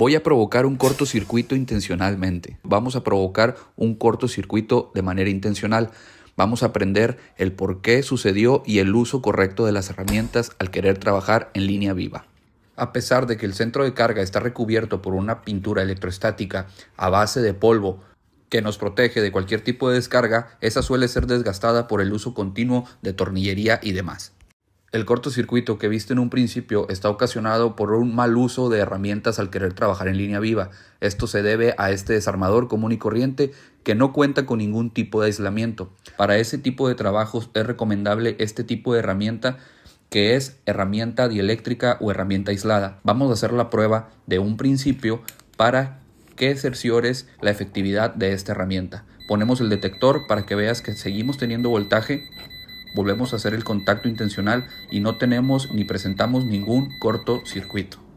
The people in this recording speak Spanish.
voy a provocar un cortocircuito intencionalmente. Vamos a provocar un cortocircuito de manera intencional. Vamos a aprender el por qué sucedió y el uso correcto de las herramientas al querer trabajar en línea viva. A pesar de que el centro de carga está recubierto por una pintura electrostática a base de polvo que nos protege de cualquier tipo de descarga, esa suele ser desgastada por el uso continuo de tornillería y demás el cortocircuito que viste en un principio está ocasionado por un mal uso de herramientas al querer trabajar en línea viva. Esto se debe a este desarmador común y corriente que no cuenta con ningún tipo de aislamiento. Para ese tipo de trabajos es recomendable este tipo de herramienta que es herramienta dieléctrica o herramienta aislada. Vamos a hacer la prueba de un principio para que cerciores la efectividad de esta herramienta. Ponemos el detector para que veas que seguimos teniendo voltaje volvemos a hacer el contacto intencional y no tenemos ni presentamos ningún cortocircuito.